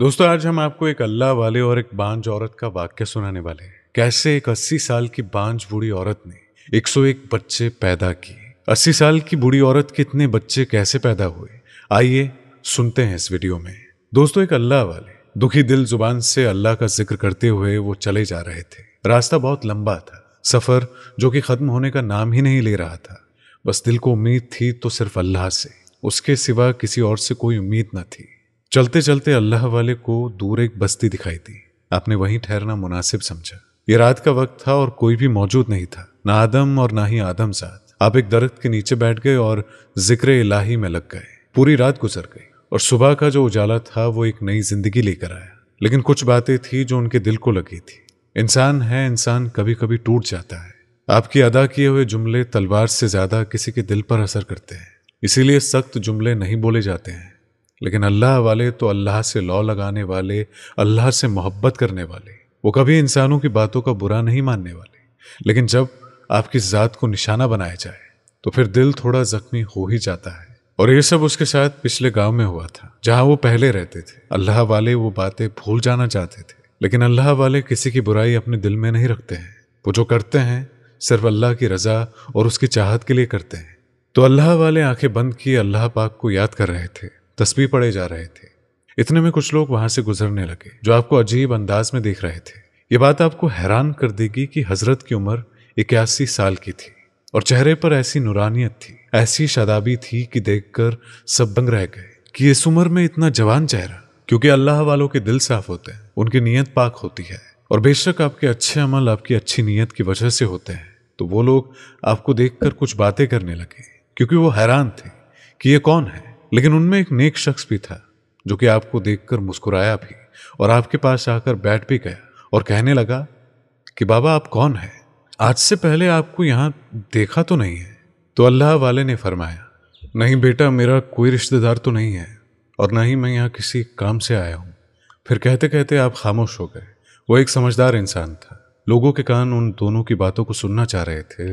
दोस्तों आज हम आपको एक अल्लाह वाले और एक बांझ औरत का वाक्य सुनाने वाले हैं कैसे एक अस्सी साल की बांझ बूढ़ी औरत ने 101 बच्चे पैदा किए अस्सी साल की बूढ़ी औरत के इतने बच्चे कैसे पैदा हुए आइए सुनते हैं इस वीडियो में दोस्तों एक अल्लाह वाले दुखी दिल जुबान से अल्लाह का जिक्र करते हुए वो चले जा रहे थे रास्ता बहुत लंबा था सफर जो कि खत्म होने का नाम ही नहीं ले रहा था बस दिल को उम्मीद थी तो सिर्फ अल्लाह से उसके सिवा किसी और से कोई उम्मीद न थी चलते चलते अल्लाह वाले को दूर एक बस्ती दिखाई दी आपने वहीं ठहरना मुनासिब समझा ये रात का वक्त था और कोई भी मौजूद नहीं था ना आदम और ना ही आदम साथ आप एक दरख्त के नीचे बैठ गए और जिक्र इलाही में लग गए पूरी रात गुजर गई और सुबह का जो उजाला था वो एक नई जिंदगी लेकर आया लेकिन कुछ बातें थी जो उनके दिल को लगी थी इंसान है इंसान कभी कभी टूट जाता है आपकी अदा किए हुए जुमले तलवार से ज्यादा किसी के दिल पर असर करते हैं इसीलिए सख्त जुमले नहीं बोले जाते हैं लेकिन अल्लाह वाले तो अल्लाह से लौ लगाने वाले अल्लाह से मोहब्बत करने वाले वो कभी इंसानों की बातों का बुरा नहीं मानने वाले लेकिन जब आपकी ज़ात को निशाना बनाया जाए तो फिर दिल थोड़ा ज़ख्मी हो ही जाता है और ये सब उसके साथ पिछले गांव में हुआ था जहां वो पहले रहते थे अल्लाह वाले वो बातें भूल जाना चाहते थे लेकिन अल्लाह वाले किसी की बुराई अपने दिल में नहीं रखते हैं वो जो करते हैं सिर्फ अल्लाह की रज़ा और उसकी चाहत के लिए करते हैं तो अल्लाह वाले आंखें बंद किए अल्लाह पाक को याद कर रहे थे तस्वीर पड़े जा रहे थे इतने में कुछ लोग वहां से गुजरने लगे जो आपको अजीब अंदाज में देख रहे थे ये बात आपको हैरान कर देगी कि हजरत की उम्र इक्यासी साल की थी और चेहरे पर ऐसी नुरानियत थी ऐसी शादाबी थी कि देखकर सब बंग रह गए कि इस उम्र में इतना जवान चेहरा क्योंकि अल्लाह वालों के दिल साफ होते हैं उनकी नीयत पाक होती है और बेशक आपके अच्छे अमल आपकी अच्छी नीयत की वजह से होते हैं तो वो लोग आपको देखकर कुछ बातें करने लगे क्योंकि वो हैरान थे कि ये कौन है लेकिन उनमें एक नेक शख्स भी था जो कि आपको देखकर मुस्कुराया भी और आपके पास आकर बैठ भी गया और कहने लगा कि बाबा आप कौन हैं आज से पहले आपको यहाँ देखा तो नहीं है तो अल्लाह वाले ने फरमाया नहीं बेटा मेरा कोई रिश्तेदार तो नहीं है और ना ही मैं यहाँ किसी काम से आया हूँ फिर कहते कहते आप खामोश हो गए वो एक समझदार इंसान था लोगों के कान उन दोनों की बातों को सुनना चाह रहे थे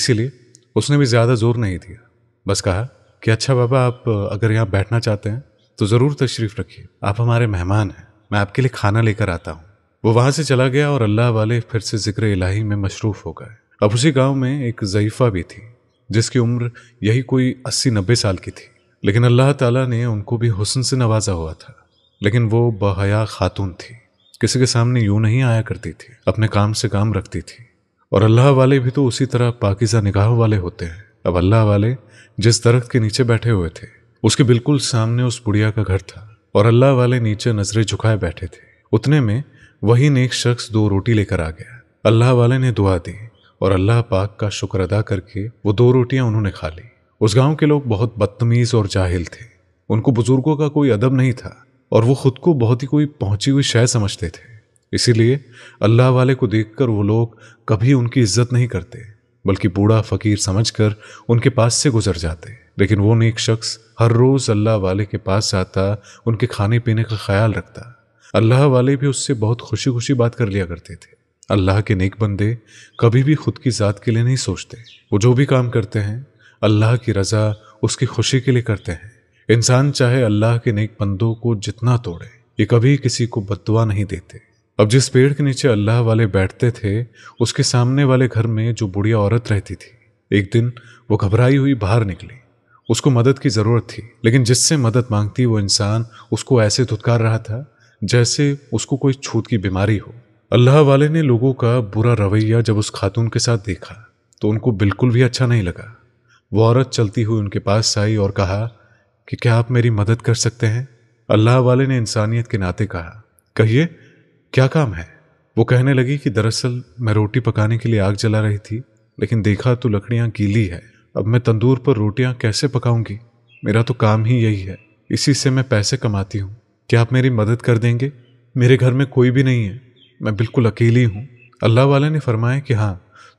इसीलिए उसने भी ज़्यादा जोर नहीं दिया बस कहा कि अच्छा बाबा आप अगर यहाँ बैठना चाहते हैं तो ज़रूर तशरीफ़ रखिए आप हमारे मेहमान हैं मैं आपके लिए खाना लेकर आता हूँ वो वहाँ से चला गया और अल्लाह वाले फिर से ज़िक्र इलाही में मशरूफ़ हो गए अब उसी गाँव में एक ज़यफ़ा भी थी जिसकी उम्र यही कोई अस्सी नब्बे साल की थी लेकिन अल्लाह ताला ने उनको भी हुसन से नवाजा हुआ था लेकिन वो बहया खातून थी किसी के सामने यूं नहीं आया करती थी अपने काम से काम रखती थी और अल्लाह वाले भी तो उसी तरह पाकिजा निगाह वाले होते हैं अब अल्लाह वाले जिस दरख्त के नीचे बैठे हुए थे उसके बिल्कुल सामने उस बुढ़िया का घर था और अल्लाह वाले नीचे नजरें झुकाए बैठे थे उतने में वही नेक शख्स दो रोटी लेकर आ गया अल्लाह वाले ने दुआ दी और अल्लाह पाक का शुक्र अदा करके वो दो रोटियां उन्होंने खा ली उस गांव के लोग बहुत बदतमीज़ और जाहिल थे उनको बुजुर्गों का कोई अदब नहीं था और वो खुद को बहुत ही कोई पहुंची हुई शय समझते थे इसीलिए अल्लाह वाले को देखकर वो लोग कभी उनकी इज्जत नहीं करते बल्कि बूढ़ा फकीर समझकर उनके पास से गुजर जाते लेकिन वो नेक शख्स हर रोज़ अल्लाह वाले के पास जाता उनके खाने पीने का ख्याल रखता अल्लाह वाले भी उससे बहुत खुशी खुशी बात कर लिया करते थे अल्लाह के नेक बंदे कभी भी खुद की ज़ात के लिए नहीं सोचते वो जो भी काम करते हैं अल्लाह की रज़ा उसकी खुशी के लिए करते हैं इंसान चाहे अल्लाह के नेक बंदों को जितना तोड़े ये कभी किसी को बदवा नहीं देते अब जिस पेड़ के नीचे अल्लाह वाले बैठते थे उसके सामने वाले घर में जो बुढ़िया औरत रहती थी एक दिन वो घबराई हुई बाहर निकली उसको मदद की ज़रूरत थी लेकिन जिससे मदद मांगती वो इंसान उसको ऐसे धुतकार रहा था जैसे उसको कोई छूत की बीमारी हो अल्लाह वाले ने लोगों का बुरा रवैया जब उस खातून के साथ देखा तो उनको बिल्कुल भी अच्छा नहीं लगा वो औरत चलती हुई उनके पास आई और कहा कि क्या आप मेरी मदद कर सकते हैं अल्लाह वाले ने इंसानियत के नाते कहा कहिए क्या काम है वो कहने लगी कि दरअसल मैं रोटी पकाने के लिए आग जला रही थी लेकिन देखा तो लकड़ियाँ गीली है अब मैं तंदूर पर रोटियाँ कैसे पकाऊंगी मेरा तो काम ही यही है इसी से मैं पैसे कमाती हूँ क्या आप मेरी मदद कर देंगे मेरे घर में कोई भी नहीं है मैं बिल्कुल अकेली हूँ अल्लाह वाले ने फरमाया कि हाँ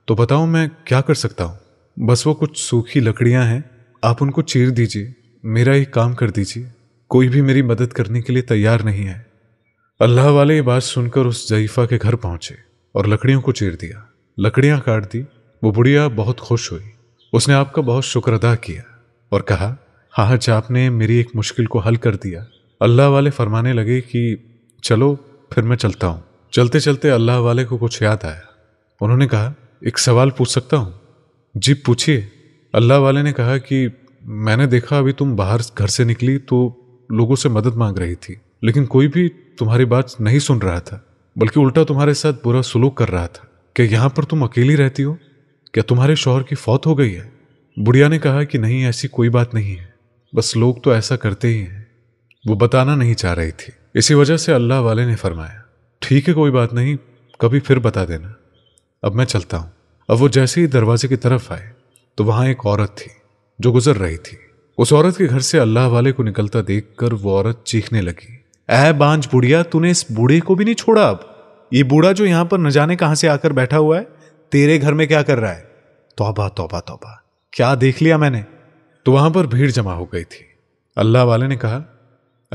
तो बताओ मैं क्या कर सकता हूँ बस वो कुछ सूखी लकड़ियाँ हैं आप उनको चीर दीजिए मेरा ही काम कर दीजिए कोई भी मेरी मदद करने के लिए तैयार नहीं है अल्लाह वाले ये बात सुनकर उस जईफा के घर पहुंचे और लकड़ियों को चीर दिया लकड़ियां काट दी वो बुढ़िया बहुत खुश हुई उसने आपका बहुत शुक्र अदा किया और कहा हाँ आज हाँ, आपने मेरी एक मुश्किल को हल कर दिया अल्लाह वाले फरमाने लगे कि चलो फिर मैं चलता हूँ चलते चलते अल्लाह वाले को कुछ याद आया उन्होंने कहा एक सवाल पूछ सकता हूँ जी पूछिए अल्लाह वाले ने कहा कि मैंने देखा अभी तुम बाहर घर से निकली तो लोगों से मदद मांग रही थी लेकिन कोई भी तुम्हारी बात नहीं सुन रहा था बल्कि उल्टा तुम्हारे साथ बुरा सुलूक कर रहा था क्या यहां पर तुम अकेली रहती हो क्या तुम्हारे शोहर की फौत हो गई है बुढ़िया ने कहा कि नहीं ऐसी कोई बात नहीं है बस लोग तो ऐसा करते ही हैं वो बताना नहीं चाह रही थी इसी वजह से अल्लाह वाले ने फरमाया ठीक है कोई बात नहीं कभी फिर बता देना अब मैं चलता हूँ अब वो जैसे ही दरवाजे की तरफ आए तो वहां एक औरत थी जो गुजर रही थी उस औरत के घर से अल्लाह वाले को निकलता देखकर वो औरत चीखने लगी ऐ बांझ बुढ़िया तूने इस बूढ़े को भी नहीं छोड़ा अब ये बूढ़ा जो यहां पर न जाने कहां से आकर बैठा हुआ है तेरे घर में क्या कर रहा है तोबा तोबा तोबा क्या देख लिया मैंने तो वहां पर भीड़ जमा हो गई थी अल्लाह वाले ने कहा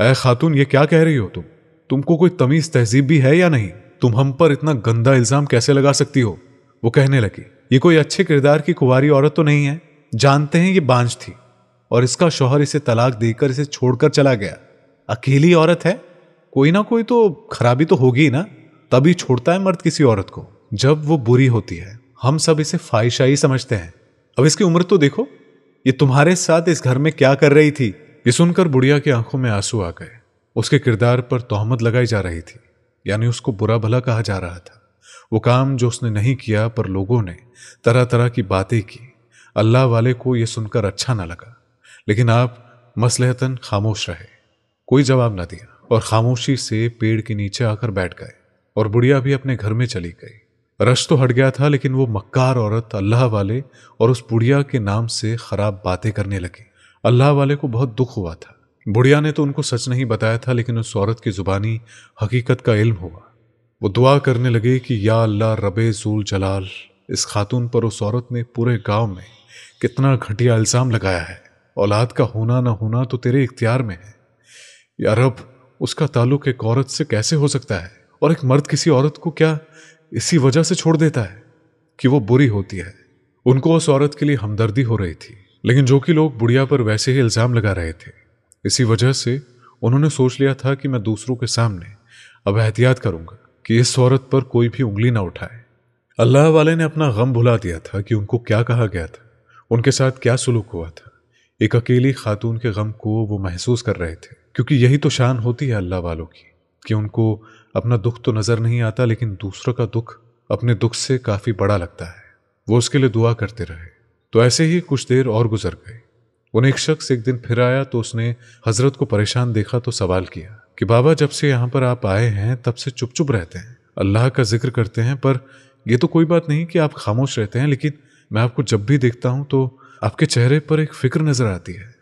अः खातून ये क्या कह रही हो तुम तुमको कोई तमीज तहजीब भी है या नहीं तुम हम पर इतना गंदा इल्जाम कैसे लगा सकती हो वो कहने लगी ये कोई अच्छे किरदार की कुंवारी औरत तो नहीं है जानते हैं ये बांझ थी और इसका शोहर इसे तलाक देकर इसे छोड़कर चला गया अकेली औरत है कोई ना कोई तो खराबी तो होगी ना तभी छोड़ता है मर्द किसी औरत को जब वो बुरी होती है हम सब इसे फाइशाई समझते हैं अब इसकी उम्र तो देखो ये तुम्हारे साथ इस घर में क्या कर रही थी ये सुनकर बुढ़िया की आंखों में आंसू आ गए उसके किरदार पर तोहमत लगाई जा रही थी यानी उसको बुरा भला कहा जा रहा था वो काम जो उसने नहीं किया पर लोगों ने तरह तरह की बातें की अल्लाह वाले को ये सुनकर अच्छा ना लगा लेकिन आप मसलहतन खामोश रहे कोई जवाब न दिया और खामोशी से पेड़ के नीचे आकर बैठ गए और बुढ़िया भी अपने घर में चली गई रश तो हट गया था लेकिन वो मक्कार औरत अल्लाह वाले और उस बुढ़िया के नाम से खराब बातें करने लगी अल्लाह वाले को बहुत दुख हुआ था बुढ़िया ने तो उनको सच नहीं बताया था लेकिन उस औरत की ज़ुबानी हकीकत का इल्म हुआ वो दुआ करने लगे कि या अल्लाह रबे जूल जलाल इस खातून पर उस औरत ने पूरे गांव में कितना घटिया इल्ज़ाम लगाया है औलाद का होना ना होना तो तेरे इख्तियार में है या रब उसका ताल्लुक एक औरत से कैसे हो सकता है और एक मर्द किसी औरत को क्या इसी वजह से छोड़ देता है कि वो बुरी होती है उनको उस औरत के लिए हमदर्दी हो रही थी लेकिन जो कि लोग बुढ़िया पर वैसे ही इल्ज़ाम लगा रहे थे इसी वजह से उन्होंने सोच लिया था कि मैं दूसरों के सामने अब एहतियात करूंगा कि इस औरत पर कोई भी उंगली ना उठाए अल्लाह वाले ने अपना गम भुला दिया था कि उनको क्या कहा गया था उनके साथ क्या सुलूक हुआ था एक अकेली खातून के गम को वो महसूस कर रहे थे क्योंकि यही तो शान होती है अल्लाह वालों की कि उनको अपना दुख तो नज़र नहीं आता लेकिन दूसरों का दुख अपने दुख से काफ़ी बड़ा लगता है वो उसके लिए दुआ करते रहे तो ऐसे ही कुछ देर और गुजर गए उन्हें एक शख्स एक दिन फिर आया तो उसने हजरत को परेशान देखा तो सवाल किया कि बाबा जब से यहाँ पर आप आए हैं तब से चुप चुप रहते हैं अल्लाह का जिक्र करते हैं पर यह तो कोई बात नहीं कि आप खामोश रहते हैं लेकिन मैं आपको जब भी देखता हूँ तो आपके चेहरे पर एक फिक्र नज़र आती है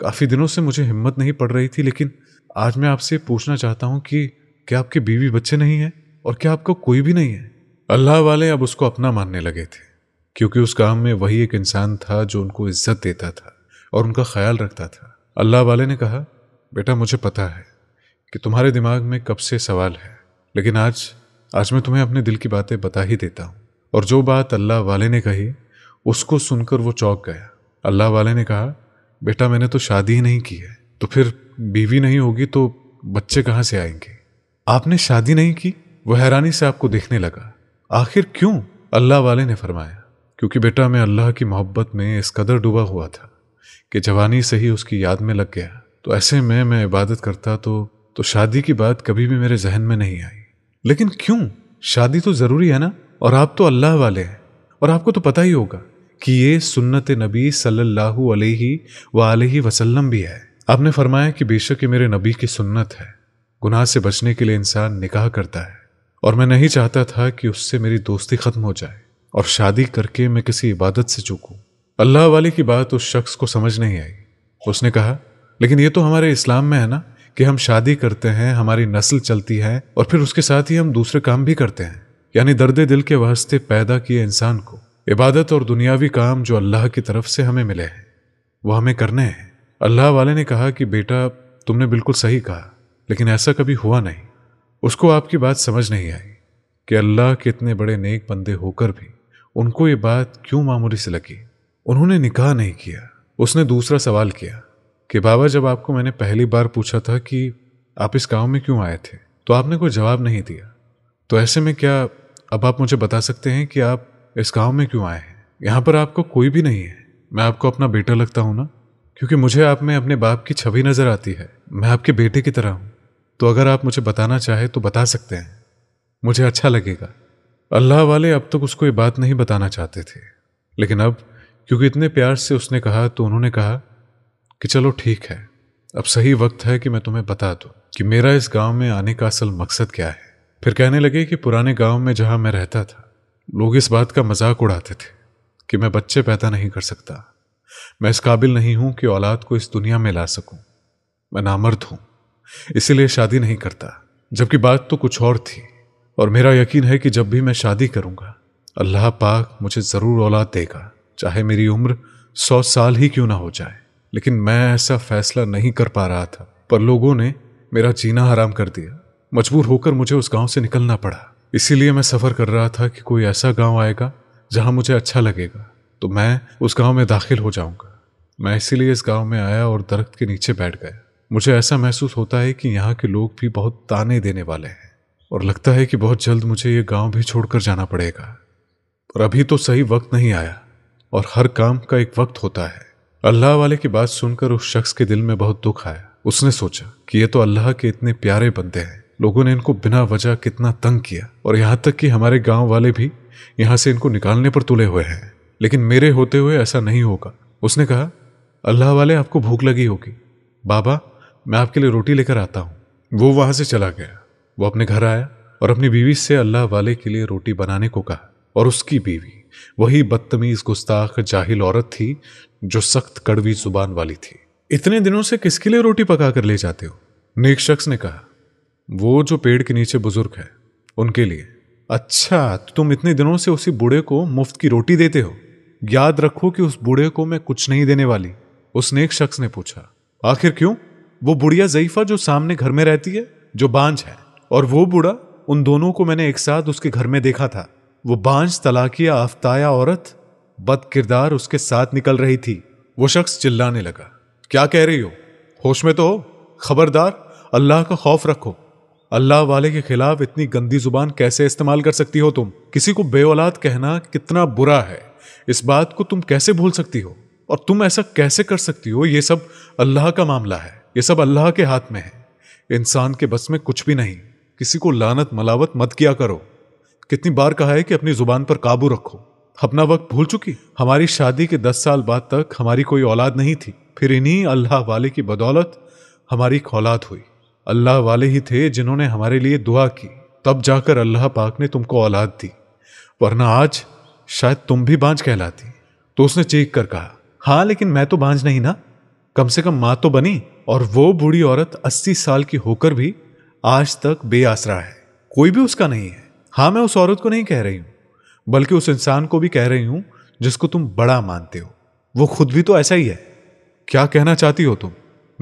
काफ़ी दिनों से मुझे हिम्मत नहीं पड़ रही थी लेकिन आज मैं आपसे पूछना चाहता हूँ कि क्या आपके बीवी बच्चे नहीं हैं और क्या आपको कोई भी नहीं है अल्लाह वाले अब उसको अपना मानने लगे थे क्योंकि उस काम में वही एक इंसान था जो उनको इज्जत देता था और उनका ख्याल रखता था अल्लाह वाले ने कहा बेटा मुझे पता है कि तुम्हारे दिमाग में कब से सवाल है लेकिन आज आज मैं तुम्हें अपने दिल की बातें बता ही देता हूँ और जो बात अल्लाह वाले ने कही उसको सुनकर वो चौक गया अल्लाह वाले ने कहा बेटा मैंने तो शादी ही नहीं की है तो फिर बीवी नहीं होगी तो बच्चे कहाँ से आएंगे आपने शादी नहीं की वह हैरानी से आपको देखने लगा आखिर क्यों अल्लाह वाले ने फरमाया क्योंकि बेटा मैं अल्लाह की मोहब्बत में इस कदर डूबा हुआ था कि जवानी से ही उसकी याद में लग गया तो ऐसे में मैं इबादत करता तो तो शादी की बात कभी भी मेरे जहन में नहीं आई लेकिन क्यों शादी तो ज़रूरी है ना और आप तो अल्लाह वाले हैं और आपको तो पता ही होगा कि ये सुन्नत नबी सल्लल्लाहु अलैहि सल्ला वसल्लम भी है आपने फरमाया कि बेशक ये मेरे नबी की सुन्नत है गुनाह से बचने के लिए इंसान निकाह करता है और मैं नहीं चाहता था कि उससे मेरी दोस्ती ख़त्म हो जाए और शादी करके मैं किसी इबादत से चूकूँ अल्लाह वाले की बात उस शख्स को समझ नहीं आई उसने कहा लेकिन ये तो हमारे इस्लाम में है ना कि हम शादी करते हैं हमारी नस्ल चलती है और फिर उसके साथ ही हम दूसरे काम भी करते हैं यानी दर्द दिल के वास्ते पैदा किए इंसान को इबादत और दुनियावी काम जो अल्लाह की तरफ से हमें मिले हैं वो हमें करने हैं अल्लाह वाले ने कहा कि बेटा तुमने बिल्कुल सही कहा लेकिन ऐसा कभी हुआ नहीं उसको आपकी बात समझ नहीं आई कि अल्लाह के इतने बड़े नेक बंदे होकर भी उनको ये बात क्यों मामूली से लगी उन्होंने निकाह नहीं किया उसने दूसरा सवाल किया कि बाबा जब आपको मैंने पहली बार पूछा था कि आप इस गांव में क्यों आए थे तो आपने कोई जवाब नहीं दिया तो ऐसे में क्या अब आप मुझे बता सकते हैं कि आप इस गांव में क्यों आए हैं यहाँ पर आपको कोई भी नहीं है मैं आपको अपना बेटा लगता हूँ ना क्योंकि मुझे आप में अपने बाप की छवि नज़र आती है मैं आपके बेटे की तरह हूँ तो अगर आप मुझे बताना चाहे तो बता सकते हैं मुझे अच्छा लगेगा अल्लाह वाले अब तक उसको ये बात नहीं बताना चाहते थे लेकिन अब क्योंकि इतने प्यार से उसने कहा तो उन्होंने कहा कि चलो ठीक है अब सही वक्त है कि मैं तुम्हें बता दूँ कि मेरा इस गांव में आने का असल मकसद क्या है फिर कहने लगे कि पुराने गांव में जहां मैं रहता था लोग इस बात का मजाक उड़ाते थे कि मैं बच्चे पैदा नहीं कर सकता मैं इस काबिल नहीं हूं कि औलाद को इस दुनिया में ला सकूं मैं नामर्द हूं इसीलिए शादी नहीं करता जबकि बात तो कुछ और थी और मेरा यकीन है कि जब भी मैं शादी करूंगा अल्लाह पाक मुझे ज़रूर औलाद देगा चाहे मेरी उम्र सौ साल ही क्यों ना हो जाए लेकिन मैं ऐसा फैसला नहीं कर पा रहा था पर लोगों ने मेरा जीना हराम कर दिया मजबूर होकर मुझे उस गांव से निकलना पड़ा इसीलिए मैं सफ़र कर रहा था कि कोई ऐसा गांव आएगा जहां मुझे अच्छा लगेगा तो मैं उस गांव में दाखिल हो जाऊंगा मैं इसीलिए इस गांव में आया और दरख्त के नीचे बैठ गया मुझे ऐसा महसूस होता है कि यहाँ के लोग भी बहुत ताने देने वाले हैं और लगता है कि बहुत जल्द मुझे ये गांव भी छोड़कर जाना पड़ेगा पर अभी तो सही वक्त नहीं आया और हर काम का एक वक्त होता है अल्लाह वाले की बात सुनकर उस शख्स के दिल में बहुत दुख आया उसने सोचा कि ये तो अल्लाह के इतने प्यारे बंदे हैं लोगों ने इनको बिना वजह कितना तंग किया और यहाँ तक कि हमारे गांव वाले भी यहाँ से इनको निकालने पर तुले हुए हैं लेकिन मेरे होते हुए ऐसा नहीं होगा उसने कहा अल्लाह वाले आपको भूख लगी होगी बाबा मैं आपके लिए रोटी लेकर आता हूँ वो वहाँ से चला गया वो अपने घर आया और अपनी बीवी से अल्लाह वाले के लिए रोटी बनाने को कहा और उसकी बीवी वही बदतमीज़ गुस्ताख जाहिल औरत थी जो सख्त कड़वी जुबान वाली थी इतने दिनों से किसके लिए रोटी पका कर ले जाते हो नेक शख्स ने कहा वो जो पेड़ के नीचे बुजुर्ग है उनके लिए अच्छा तो तुम इतने दिनों से उसी बूढ़े को मुफ्त की रोटी देते हो याद रखो कि उस बूढ़े को मैं कुछ नहीं देने वाली उस नेक शख्स ने पूछा आखिर क्यों वो बुढ़िया जईफा जो सामने घर में रहती है जो बांझ है और वो बूढ़ा उन दोनों को मैंने एक साथ उसके घर में देखा था वो बांझ तलाकिया आफताया औरत बद किरदार उसके साथ निकल रही थी वो शख्स चिल्लाने लगा क्या कह रही हो होश में तो हो खबरदार अल्लाह का खौफ रखो अल्लाह वाले के खिलाफ इतनी गंदी जुबान कैसे इस्तेमाल कर सकती हो तुम किसी को औलाद कहना कितना बुरा है इस बात को तुम कैसे भूल सकती हो और तुम ऐसा कैसे कर सकती हो ये सब अल्लाह का मामला है ये सब अल्लाह के हाथ में है इंसान के बस में कुछ भी नहीं किसी को लानत मलावत मत किया करो कितनी बार कहा है कि अपनी जुबान पर काबू रखो अपना वक्त भूल चुकी हमारी शादी के दस साल बाद तक हमारी कोई औलाद नहीं थी फिर इन्हीं अल्लाह वाले की बदौलत हमारी औलाद हुई अल्लाह वाले ही थे जिन्होंने हमारे लिए दुआ की तब जाकर अल्लाह पाक ने तुमको औलाद दी वरना आज शायद तुम भी बांझ कहलाती तो उसने चीख कर कहा हाँ लेकिन मैं तो बांझ नहीं ना कम से कम माँ तो बनी और वो बूढ़ी औरत अस्सी साल की होकर भी आज तक बेआसरा है कोई भी उसका नहीं है हाँ मैं उस औरत को नहीं कह रही हूं बल्कि उस इंसान को भी कह रही हूं जिसको तुम बड़ा मानते हो वो खुद भी तो ऐसा ही है क्या कहना चाहती हो तुम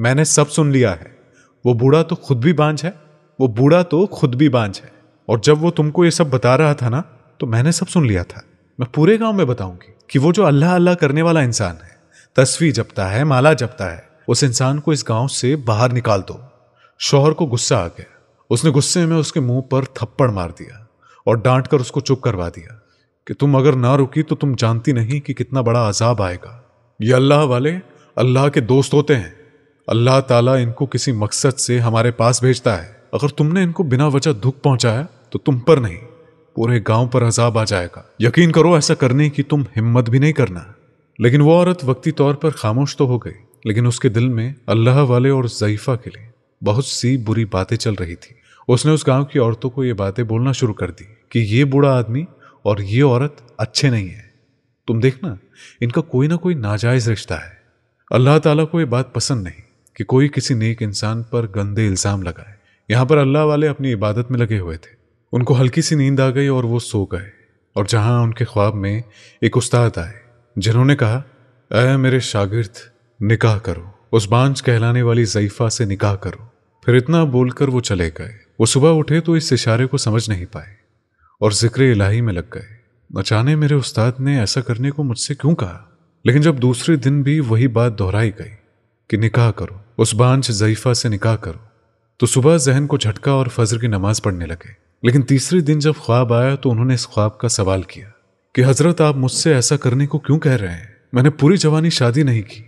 मैंने सब सुन लिया है वो बूढ़ा तो खुद भी बांझ है वो बूढ़ा तो खुद भी बांझ है और जब वो तुमको ये सब बता रहा था ना तो मैंने सब सुन लिया था मैं पूरे गांव में बताऊंगी कि वो जो अल्लाह अल्लाह करने वाला इंसान है तस्वीर जपता है माला जपता है उस इंसान को इस गांव से बाहर निकाल दो शोहर को गुस्सा आ गया उसने गुस्से में उसके मुंह पर थप्पड़ मार दिया और डांट कर उसको चुप करवा दिया कि तुम अगर ना रुकी तो तुम जानती नहीं कि कितना बड़ा अजाब आएगा ये अल्लाह वाले अल्लाह के दोस्त होते हैं अल्लाह ताला इनको किसी मकसद से हमारे पास भेजता है अगर तुमने इनको बिना वजह दुख पहुंचाया तो तुम पर नहीं पूरे गांव पर अजाब आ जाएगा यकीन करो ऐसा करने की तुम हिम्मत भी नहीं करना लेकिन वो औरत वक्ती तौर पर खामोश तो हो गई लेकिन उसके दिल में अल्लाह वाले और जयीफा के लिए बहुत सी बुरी बातें चल रही थी उसने उस गांव की औरतों को ये बातें बोलना शुरू कर दी कि ये बूढ़ा आदमी और ये औरत अच्छे नहीं है तुम देखना इनका कोई ना कोई नाजायज रिश्ता है अल्लाह ताला को ये बात पसंद नहीं कि कोई किसी नेक इंसान पर गंदे इल्ज़ाम लगाए यहाँ पर अल्लाह वाले अपनी इबादत में लगे हुए थे उनको हल्की सी नींद आ गई और वो सो गए और जहाँ उनके ख्वाब में एक उस्ताद आए जिन्होंने कहा अः मेरे शागिर्द निकाह करो उस बांझ कहलाने वाली जईफा से निकाह करो फिर इतना बोलकर वो चले गए वो सुबह उठे तो इस इशारे को समझ नहीं पाए और जिक्र इलाही में लग गए अचानक मेरे उस्ताद ने ऐसा करने को मुझसे क्यों कहा लेकिन जब दूसरे दिन भी वही बात दोहराई गई कि निकाह करो उस बांझ जईफा से निकाह करो तो सुबह जहन को झटका और फजर की नमाज पढ़ने लगे लेकिन तीसरे दिन जब ख्वाब आया तो उन्होंने इस ख्वाब का सवाल किया कि हजरत आप मुझसे ऐसा करने को क्यों कह रहे हैं मैंने पूरी जवानी शादी नहीं की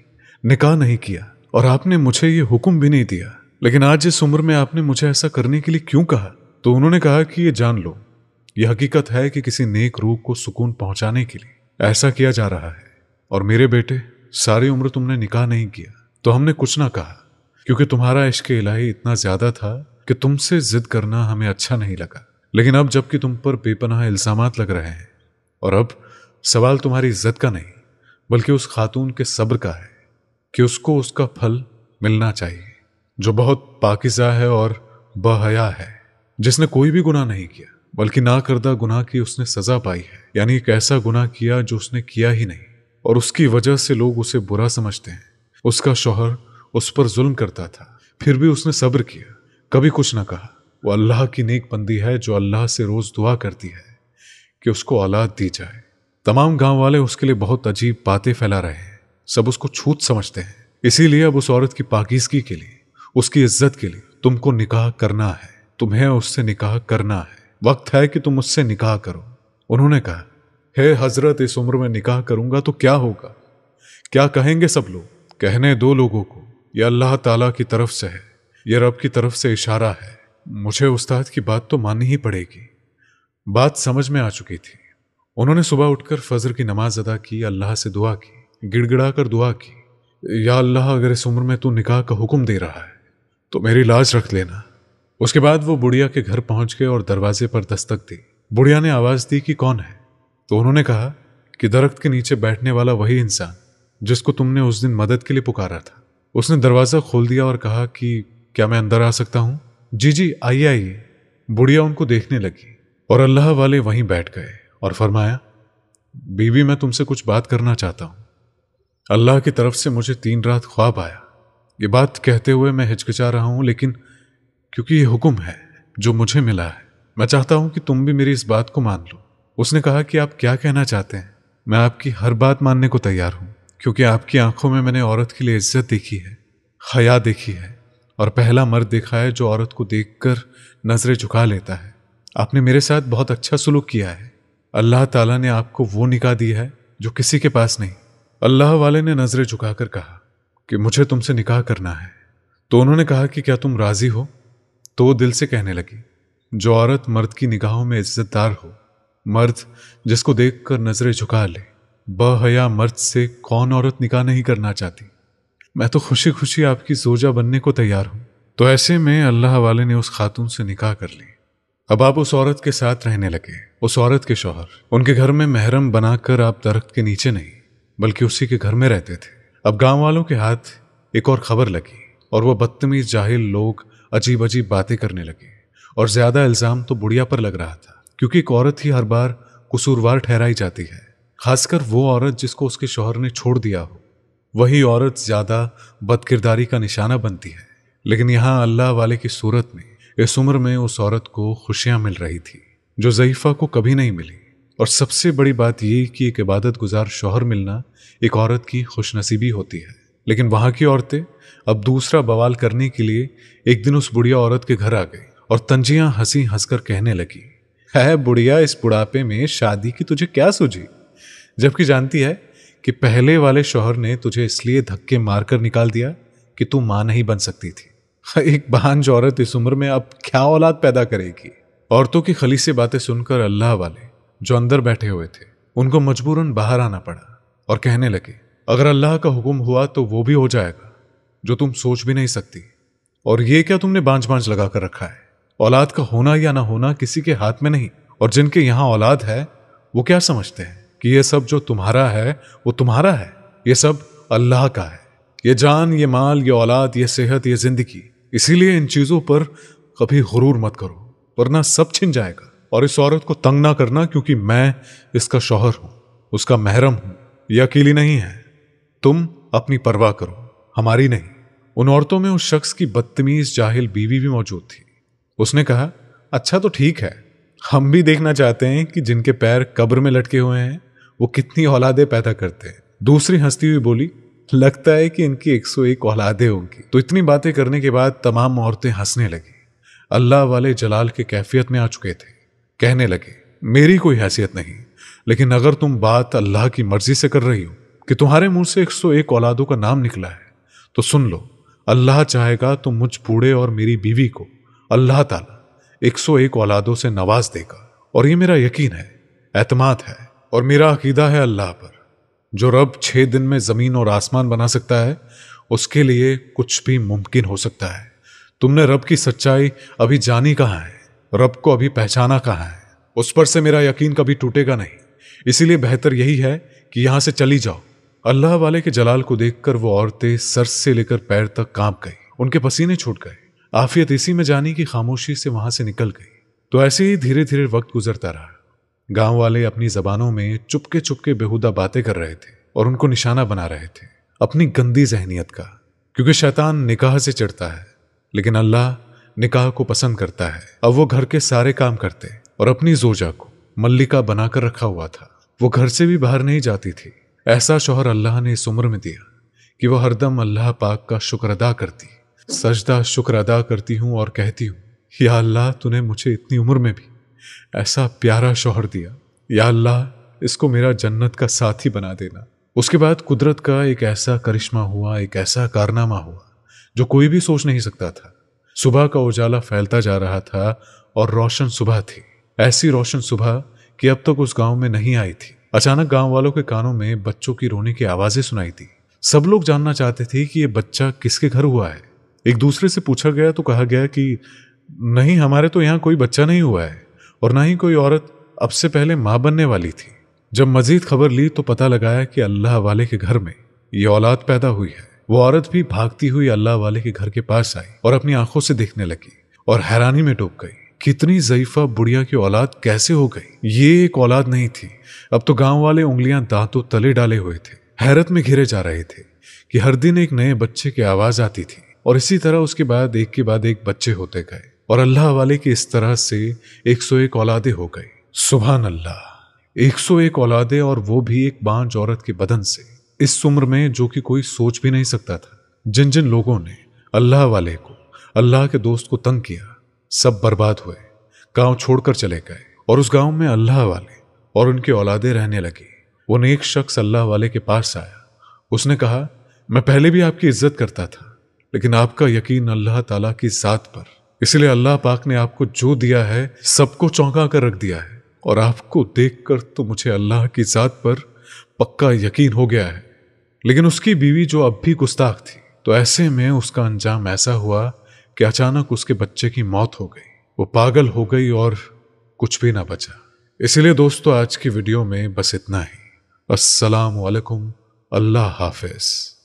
निकाह नहीं किया और आपने मुझे ये हुक्म भी नहीं दिया लेकिन आज इस उम्र में आपने मुझे ऐसा करने के लिए क्यों कहा तो उन्होंने कहा कि ये जान लो यह हकीकत है कि किसी नेक रूह को सुकून पहुंचाने के लिए ऐसा किया जा रहा है और मेरे बेटे सारी उम्र तुमने निकाह नहीं किया तो हमने कुछ ना कहा क्योंकि तुम्हारा इश्क इलाही इतना ज्यादा था कि तुमसे जिद करना हमें अच्छा नहीं लगा लेकिन अब जबकि तुम पर बेपनाह इल्जाम लग रहे हैं और अब सवाल तुम्हारी इज्जत का नहीं बल्कि उस खातून के सब्र का है कि उसको उसका फल मिलना चाहिए जो बहुत पाकिजा है और बहया है जिसने कोई भी गुनाह नहीं किया बल्कि ना करदा गुनाह की उसने सज़ा पाई है यानी एक ऐसा गुनाह किया जो उसने किया ही नहीं और उसकी वजह से लोग उसे बुरा समझते हैं उसका शोहर उस पर जुल्म करता था फिर भी उसने सब्र किया कभी कुछ ना कहा वो अल्लाह की नेक बंदी है जो अल्लाह से रोज़ दुआ करती है कि उसको औलाद दी जाए तमाम गांव वाले उसके लिए बहुत अजीब बातें फैला रहे हैं सब उसको छूत समझते हैं इसीलिए अब उस औरत की पाकिजगी के लिए उसकी इज्जत के लिए तुमको निकाह करना है तुम्हें उससे निकाह करना है वक्त है कि तुम उससे निकाह करो उन्होंने कहा हे hey, हजरत इस उम्र में निकाह करूंगा तो क्या होगा क्या कहेंगे सब लोग कहने दो लोगों को यह अल्लाह ताला की तरफ से है यह रब की तरफ से इशारा है मुझे उस्ताद की बात तो माननी ही पड़ेगी बात समझ में आ चुकी थी उन्होंने सुबह उठकर फजर की नमाज अदा की अल्लाह से दुआ की गिड़गिड़ा कर दुआ की या अल्लाह अगर इस उम्र में तू निकाह का हुक्म दे रहा है तो मेरी लाज रख लेना उसके बाद वो बुढ़िया के घर पहुंच गए और दरवाजे पर दस्तक दी बुढ़िया ने आवाज़ दी कि कौन है तो उन्होंने कहा कि दरख्त के नीचे बैठने वाला वही इंसान जिसको तुमने उस दिन मदद के लिए पुकारा था उसने दरवाज़ा खोल दिया और कहा कि क्या मैं अंदर आ सकता हूँ जी जी आइए आइए बुढ़िया उनको देखने लगी और अल्लाह वाले वहीं बैठ गए और फरमाया बीबी मैं तुमसे कुछ बात करना चाहता हूँ अल्लाह की तरफ से मुझे तीन रात ख्वाब आया ये बात कहते हुए मैं हिचकिचा रहा हूँ लेकिन क्योंकि ये हुक्म है जो मुझे मिला है मैं चाहता हूं कि तुम भी मेरी इस बात को मान लो उसने कहा कि आप क्या कहना चाहते हैं मैं आपकी हर बात मानने को तैयार हूँ क्योंकि आपकी आंखों में मैंने औरत के लिए इज्जत देखी है हया देखी है और पहला मर्द देखा है जो औरत को देखकर नज़रें झुका लेता है आपने मेरे साथ बहुत अच्छा सुलूक किया है अल्लाह ताला ने आपको वो निकाह दी है जो किसी के पास नहीं अल्लाह वाले ने नज़रें झुकाकर कहा कि मुझे तुमसे निकाह करना है तो उन्होंने कहा कि क्या तुम राज़ी हो तो वो दिल से कहने लगी जो औरत मर्द की निगाहों में इज्जतदार हो मर्द जिसको देखकर नज़रें झुका ले बहया मर्द से कौन औरत निकाह नहीं करना चाहती मैं तो खुशी खुशी आपकी सोजा बनने को तैयार हूं तो ऐसे में अल्लाह वाले ने उस खातून से निकाह कर ली अब आप उस औरत के साथ रहने लगे उस औरत के शौहर उनके घर में महरम बनाकर आप दरख्त के नीचे नहीं बल्कि उसी के घर में रहते थे अब गांव वालों के हाथ एक और खबर लगी और वह बदतमीज जाहिल लोग अजीब अजीब बातें करने लगे और ज़्यादा इल्ज़ाम तो बुढ़िया पर लग रहा था क्योंकि एक औरत ही हर बार कसूरवार ठहराई जाती है खासकर वो औरत जिसको उसके शोहर ने छोड़ दिया हो वही औरत ज़्यादा बदकिरदारी का निशाना बनती है लेकिन यहाँ अल्लाह वाले की सूरत में इस उम्र में उस औरत को खुशियाँ मिल रही थी जो जयीफ़ा को कभी नहीं मिली और सबसे बड़ी बात ये कि एक इबादत गुजार शोहर मिलना एक औरत की खुशनसीबी होती है लेकिन वहाँ की औरतें अब दूसरा बवाल करने के लिए एक दिन उस बुढ़िया औरत के घर आ गई और तंजियाँ हंसी हंसकर कहने लगी है बुढ़िया इस बुढ़ापे में शादी की तुझे क्या सूझी जबकि जानती है कि पहले वाले शोहर ने तुझे इसलिए धक्के मारकर निकाल दिया कि तू मां नहीं बन सकती थी हाँ, एक बहानज औरत इस उम्र में अब क्या औलाद पैदा करेगी औरतों की खली से बातें सुनकर अल्लाह वाले जो अंदर बैठे हुए थे उनको मजबूरन बाहर आना पड़ा और कहने लगे अगर अल्लाह का हुक्म हुआ तो वो भी हो जाएगा जो तुम सोच भी नहीं सकती और ये क्या तुमने बांझ बांझ लगा कर रखा है औलाद का होना या ना होना किसी के हाथ में नहीं और जिनके यहाँ औलाद है वो क्या समझते हैं कि ये सब जो तुम्हारा है वो तुम्हारा है ये सब अल्लाह का है ये जान ये माल ये औलाद ये सेहत ये जिंदगी इसीलिए इन चीज़ों पर कभी गुरूर मत करो वरना सब छिन जाएगा और इस औरत को तंग ना करना क्योंकि मैं इसका शौहर हूँ उसका महरम हूँ यह अकेली नहीं है तुम अपनी परवाह करो हमारी नहीं उन औरतों में उस शख्स की बदतमीज जाहिल बीवी भी मौजूद थी उसने कहा अच्छा तो ठीक है हम भी देखना चाहते हैं कि जिनके पैर कब्र में लटके हुए हैं वो कितनी औलादे पैदा करते हैं दूसरी हंसती हुई बोली लगता है कि इनकी 101 औलादे होंगी तो इतनी बातें करने के बाद तमाम औरतें हंसने लगी अल्लाह वाले जलाल के कैफियत में आ चुके थे कहने लगे मेरी कोई हैसियत नहीं लेकिन अगर तुम बात अल्लाह की मर्जी से कर रही हो कि तुम्हारे मुंह से 101 औलादों का नाम निकला है तो सुन लो अल्लाह चाहेगा तो मुझ बूढ़े और मेरी बीवी को अल्लाह ताला 101 औलादों से नवाज देगा और ये मेरा यकीन है एतमाद है और मेरा अकीदा है अल्लाह पर जो रब छः दिन में ज़मीन और आसमान बना सकता है उसके लिए कुछ भी मुमकिन हो सकता है तुमने रब की सच्चाई अभी जानी कहाँ है रब को अभी पहचाना कहाँ है उस पर से मेरा यकीन कभी टूटेगा नहीं इसीलिए बेहतर यही है कि यहाँ से चली जाओ अल्लाह वाले के जलाल को देखकर वो औरतें सर से लेकर पैर तक कांप गई उनके पसीने छूट गए आफियत इसी में जानी की खामोशी से वहां से निकल गई तो ऐसे ही धीरे धीरे वक्त गुजरता रहा गांव वाले अपनी जबानों में चुपके चुपके बेहुदा बातें कर रहे थे और उनको निशाना बना रहे थे अपनी गंदी जहनीत का क्योंकि शैतान निकाह से चढ़ता है लेकिन अल्लाह निकाह को पसंद करता है अब वो घर के सारे काम करते और अपनी जोजा को मल्लिका बनाकर रखा हुआ था वो घर से भी बाहर नहीं जाती थी ऐसा शोहर अल्लाह ने इस उम्र में दिया कि वो हरदम अल्लाह पाक का शुक्र अदा करती सजदा शुक्र अदा करती हूँ और कहती हूँ या अल्लाह तूने मुझे इतनी उम्र में भी ऐसा प्यारा शोहर दिया या अल्लाह इसको मेरा जन्नत का साथी बना देना उसके बाद कुदरत का एक ऐसा करिश्मा हुआ एक ऐसा कारनामा हुआ जो कोई भी सोच नहीं सकता था सुबह का उजाला फैलता जा रहा था और रोशन सुबह थी ऐसी रोशन सुबह कि अब तक उस गांव में नहीं आई थी अचानक गांव वालों के कानों में बच्चों की रोने की आवाजें सुनाई थी सब लोग जानना चाहते थे कि ये बच्चा किसके घर हुआ है एक दूसरे से पूछा गया तो कहा गया कि नहीं हमारे तो यहाँ कोई बच्चा नहीं हुआ है और ना ही कोई औरत अब से पहले मां बनने वाली थी जब मजीद खबर ली तो पता लगाया कि अल्लाह वाले के घर में ये औलाद पैदा हुई है वो औरत भी भागती हुई अल्लाह वाले के घर के पास आई और अपनी आंखों से देखने लगी और हैरानी में डूब गई कितनी जयीफा बुढ़िया की औलाद कैसे हो गई ये एक औलाद नहीं थी अब तो गांव वाले उंगलियां दांतों तले डाले हुए थे हैरत में घिरे जा रहे थे कि हर दिन एक नए बच्चे की आवाज आती थी और इसी तरह उसके बाद एक के बाद एक बच्चे होते गए और अल्लाह वाले की इस तरह से एक सौ एक औलादे हो गई सुबह अल्लाह एक सौ एक औलादे और वो भी एक बांझ औरत के बदन से इस उम्र में जो कि कोई सोच भी नहीं सकता था जिन जिन लोगों ने अल्लाह वाले को अल्लाह के दोस्त को तंग किया सब बर्बाद हुए गांव छोड़कर चले गए और उस गांव में अल्लाह वाले और उनकी औलादे रहने लगी वो नेक शख्स अल्लाह वाले के पास आया उसने कहा मैं पहले भी आपकी इज्जत करता था लेकिन आपका यकीन अल्लाह ताला की ज़ात पर इसलिए अल्लाह पाक ने आपको जो दिया है सबको चौंका कर रख दिया है और आपको देखकर तो मुझे अल्लाह की ज़ात पर पक्का यकीन हो गया है लेकिन उसकी बीवी जो अब भी गुस्ताख थी तो ऐसे में उसका अंजाम ऐसा हुआ कि अचानक उसके बच्चे की मौत हो गई वो पागल हो गई और कुछ भी ना बचा इसलिए दोस्तों आज की वीडियो में बस इतना ही असलकुम अल्लाह हाफिज़